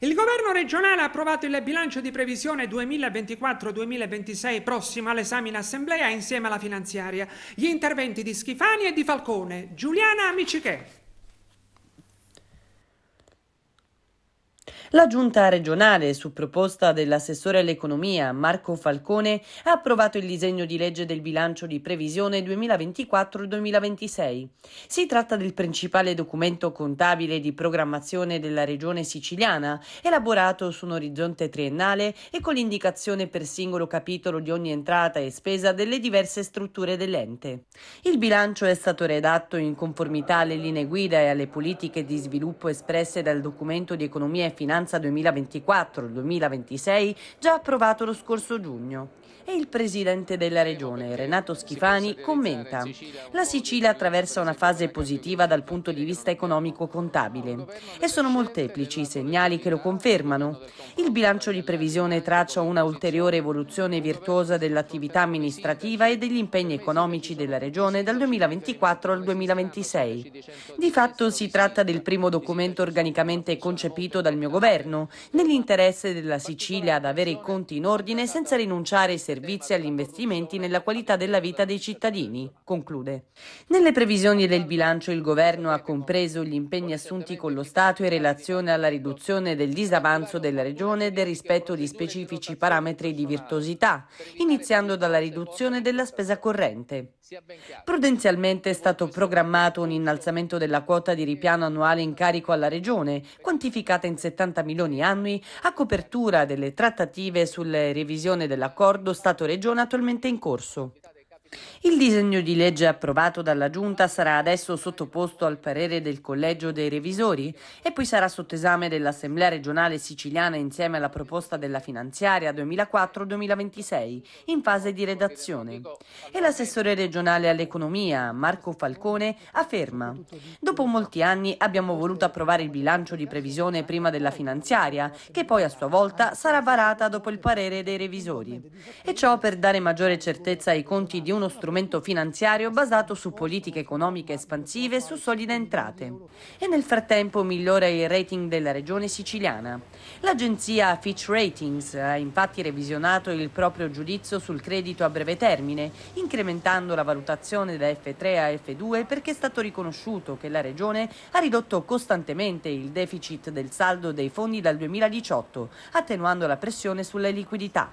Il governo regionale ha approvato il bilancio di previsione 2024-2026 prossimo all'esame in assemblea insieme alla finanziaria. Gli interventi di Schifani e di Falcone. Giuliana Micichè. La giunta regionale, su proposta dell'assessore all'economia Marco Falcone, ha approvato il disegno di legge del bilancio di previsione 2024-2026. Si tratta del principale documento contabile di programmazione della regione siciliana, elaborato su un orizzonte triennale e con l'indicazione per singolo capitolo di ogni entrata e spesa delle diverse strutture dell'ente. Il bilancio è stato redatto in conformità alle linee guida e alle politiche di sviluppo espresse dal documento di economia e finanza Ordinanza 2024-2026 già approvato lo scorso giugno. E il presidente della regione, Renato Schifani, commenta La Sicilia attraversa una fase positiva dal punto di vista economico-contabile e sono molteplici i segnali che lo confermano. Il bilancio di previsione traccia una ulteriore evoluzione virtuosa dell'attività amministrativa e degli impegni economici della regione dal 2024 al 2026. Di fatto si tratta del primo documento organicamente concepito dal mio governo governo, nell'interesse della Sicilia ad avere i conti in ordine senza rinunciare ai servizi e agli investimenti nella qualità della vita dei cittadini, conclude. Nelle previsioni del bilancio il governo ha compreso gli impegni assunti con lo Stato in relazione alla riduzione del disavanzo della regione e del rispetto di specifici parametri di virtuosità, iniziando dalla riduzione della spesa corrente. Prudenzialmente è stato programmato un innalzamento della quota di ripiano annuale in carico alla regione, quantificata in 70 60 milioni annui a copertura delle trattative sulla revisione dell'accordo Stato-Regione attualmente in corso. Il disegno di legge approvato dalla Giunta sarà adesso sottoposto al parere del Collegio dei Revisori e poi sarà sotto esame dell'Assemblea regionale siciliana insieme alla proposta della finanziaria 2004-2026 in fase di redazione. E l'assessore regionale all'economia, Marco Falcone, afferma Dopo molti anni abbiamo voluto approvare il bilancio di previsione prima della finanziaria, che poi a sua volta sarà varata dopo il parere dei revisori. E ciò per dare maggiore certezza ai conti di un uno strumento finanziario basato su politiche economiche espansive e su solide entrate. E nel frattempo migliora il rating della regione siciliana. L'agenzia Fitch Ratings ha infatti revisionato il proprio giudizio sul credito a breve termine, incrementando la valutazione da F3 a F2 perché è stato riconosciuto che la regione ha ridotto costantemente il deficit del saldo dei fondi dal 2018, attenuando la pressione sulle liquidità.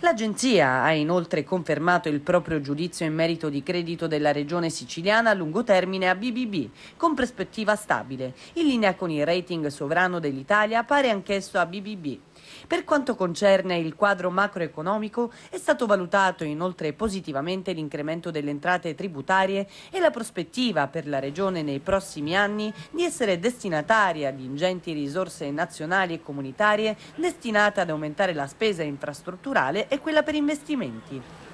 L'agenzia ha inoltre confermato il proprio giudizio giudizio in merito di credito della Regione siciliana a lungo termine a BBB, con prospettiva stabile, in linea con il rating sovrano dell'Italia pare anch'esso a BBB. Per quanto concerne il quadro macroeconomico, è stato valutato inoltre positivamente l'incremento delle entrate tributarie e la prospettiva per la Regione nei prossimi anni di essere destinataria di ingenti risorse nazionali e comunitarie destinate ad aumentare la spesa infrastrutturale e quella per investimenti.